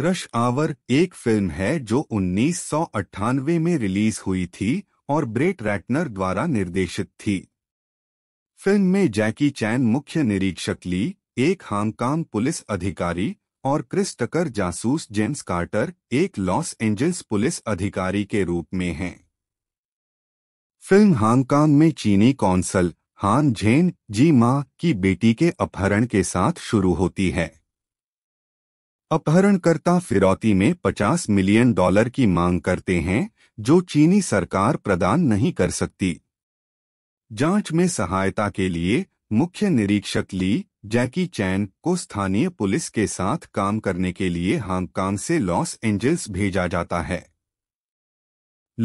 rush Hour एक film है जो उन्नीस में रिलीज हुई थी और ब्रेट रैटनर द्वारा निर्देशित थी फिल्म में जैकी चैन मुख्य निरीक्षक ली एक हांगकांग पुलिस अधिकारी और क्रिस टकर जासूस जेम्स कार्टर एक लॉस एंजल्स पुलिस अधिकारी के रूप में हैं फिल्म हांगकांग में चीनी कौंसल हान झेन जी माँ की बेटी के अपहरण के साथ शुरू होती है अपहरणकर्ता फिरौती में 50 मिलियन डॉलर की मांग करते हैं जो चीनी सरकार प्रदान नहीं कर सकती जांच में सहायता के लिए मुख्य निरीक्षक ली जैकी चैन को स्थानीय पुलिस के साथ काम करने के लिए हांगकांग से लॉस एंजल्स भेजा जाता है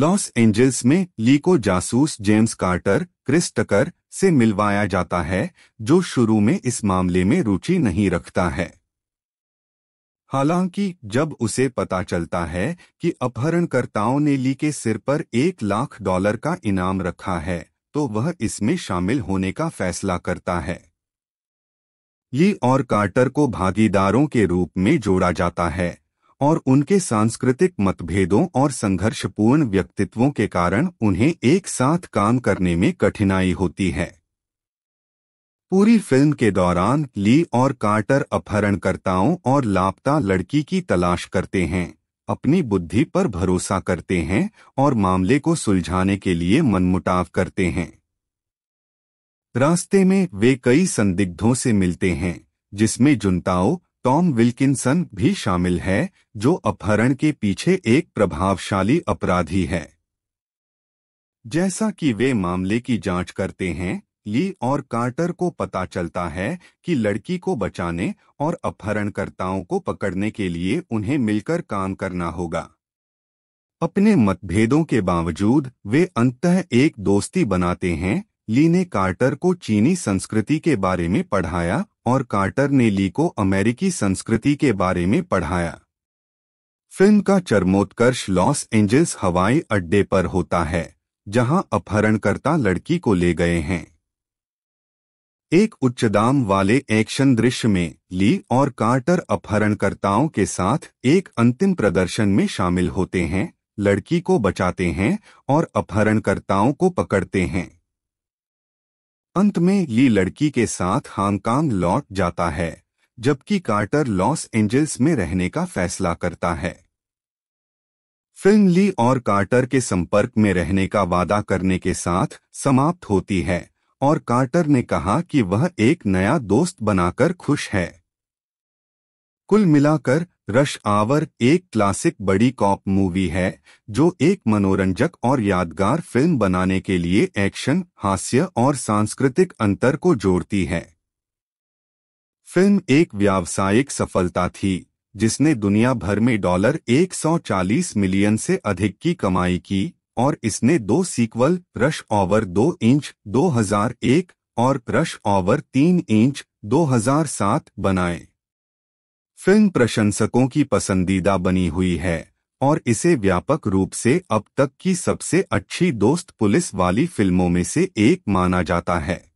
लॉस एंजल्स में ली को जासूस जेम्स कार्टर क्रिस टकर से मिलवाया जाता है जो शुरू में इस मामले में रुचि नहीं रखता है हालांकि जब उसे पता चलता है कि अपहरणकर्ताओं ने ली के सिर पर एक लाख डॉलर का इनाम रखा है तो वह इसमें शामिल होने का फैसला करता है ये और कार्टर को भागीदारों के रूप में जोड़ा जाता है और उनके सांस्कृतिक मतभेदों और संघर्षपूर्ण व्यक्तित्वों के कारण उन्हें एक साथ काम करने में कठिनाई होती है पूरी फिल्म के दौरान ली और कार्टर अपहरणकर्ताओं और लापता लड़की की तलाश करते हैं अपनी बुद्धि पर भरोसा करते हैं और मामले को सुलझाने के लिए मनमुटाव करते हैं रास्ते में वे कई संदिग्धों से मिलते हैं जिसमें जुनताओ टॉम विल्किंसन भी शामिल है जो अपहरण के पीछे एक प्रभावशाली अपराधी है जैसा कि वे मामले की जांच करते हैं ली और कार्टर को पता चलता है कि लड़की को बचाने और अपहरणकर्ताओं को पकड़ने के लिए उन्हें मिलकर काम करना होगा अपने मतभेदों के बावजूद वे अंततः एक दोस्ती बनाते हैं ली ने कार्टर को चीनी संस्कृति के बारे में पढ़ाया और कार्टर ने ली को अमेरिकी संस्कृति के बारे में पढ़ाया फिल्म का चरमोत्कर्ष लॉस एंजल्स हवाई अड्डे पर होता है जहां अपहरणकर्ता लड़की को ले गए हैं एक उच्च दाम वाले एक्शन दृश्य में ली और कार्टर अपहरणकर्ताओं के साथ एक अंतिम प्रदर्शन में शामिल होते हैं लड़की को बचाते हैं और अपहरणकर्ताओं को पकड़ते हैं अंत में ली लड़की के साथ हांगकांग लौट जाता है जबकि कार्टर लॉस एंजल्स में रहने का फैसला करता है फिल्म ली और कार्टर के संपर्क में रहने का वादा करने के साथ समाप्त होती है और कार्टर ने कहा कि वह एक नया दोस्त बनाकर खुश है कुल मिलाकर रश आवर एक क्लासिक बड़ी कॉप मूवी है जो एक मनोरंजक और यादगार फिल्म बनाने के लिए एक्शन हास्य और सांस्कृतिक अंतर को जोड़ती है फिल्म एक व्यावसायिक सफलता थी जिसने दुनिया भर में डॉलर 140 मिलियन से अधिक की कमाई की और इसने दो सीक्वल रश ओवर दो इंच 2001 और रश ओवर तीन इंच 2007 बनाए फिल्म प्रशंसकों की पसंदीदा बनी हुई है और इसे व्यापक रूप से अब तक की सबसे अच्छी दोस्त पुलिस वाली फिल्मों में से एक माना जाता है